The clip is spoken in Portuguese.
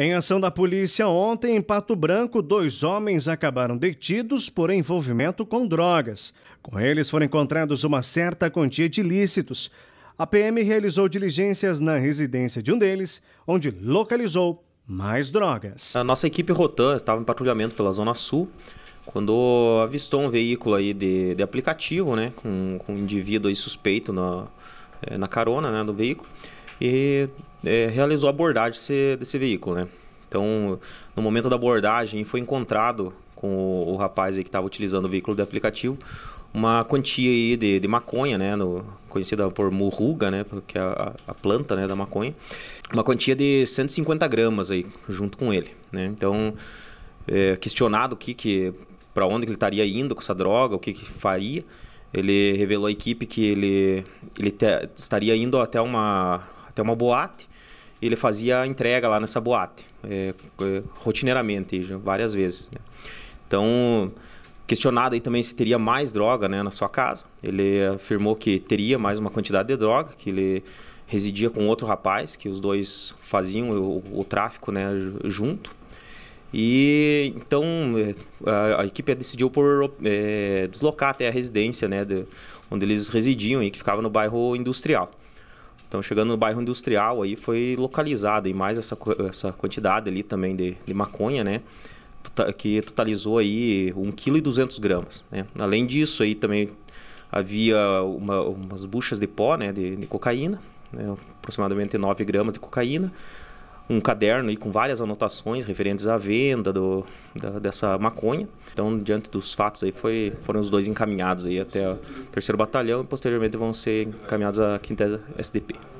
Em ação da polícia ontem, em Pato Branco, dois homens acabaram detidos por envolvimento com drogas. Com eles foram encontrados uma certa quantia de ilícitos. A PM realizou diligências na residência de um deles, onde localizou mais drogas. A nossa equipe Rotan estava em patrulhamento pela Zona Sul quando avistou um veículo aí de, de aplicativo, né, com, com um indivíduo suspeito na, eh, na carona né, do veículo. E é, realizou a abordagem desse, desse veículo, né? Então, no momento da abordagem, foi encontrado com o, o rapaz que estava utilizando o veículo do aplicativo uma quantia aí de, de maconha, né, no, conhecida por murruga, né, que é a, a, planta né, da maconha, uma quantia de 150 gramas aí junto com ele, né? Então, é, questionado o que, que para onde ele estaria indo com essa droga, o que, que faria, ele revelou à equipe que ele, ele te, estaria indo até uma até uma boate ele fazia a entrega lá nessa boate, é, é rotineiramente, várias vezes. Né? Então, questionado aí também se teria mais droga né, na sua casa, ele afirmou que teria mais uma quantidade de droga, que ele residia com outro rapaz, que os dois faziam o, o tráfico né, junto. E então é, a, a equipe decidiu por é, deslocar até a residência, né, de, onde eles residiam e que ficava no bairro industrial. Então, chegando no bairro industrial, aí foi localizado e mais essa, essa quantidade ali também de, de maconha, né? Que totalizou aí 1,2 gramas. Né? Além disso, aí também havia uma, umas buchas de pó né? de, de cocaína, né? aproximadamente 9 gramas de cocaína, um caderno aí com várias anotações referentes à venda do, da, dessa maconha. Então, diante dos fatos aí, foi, foram os dois encaminhados aí até o terceiro batalhão e posteriormente vão ser encaminhados à quinta SDP.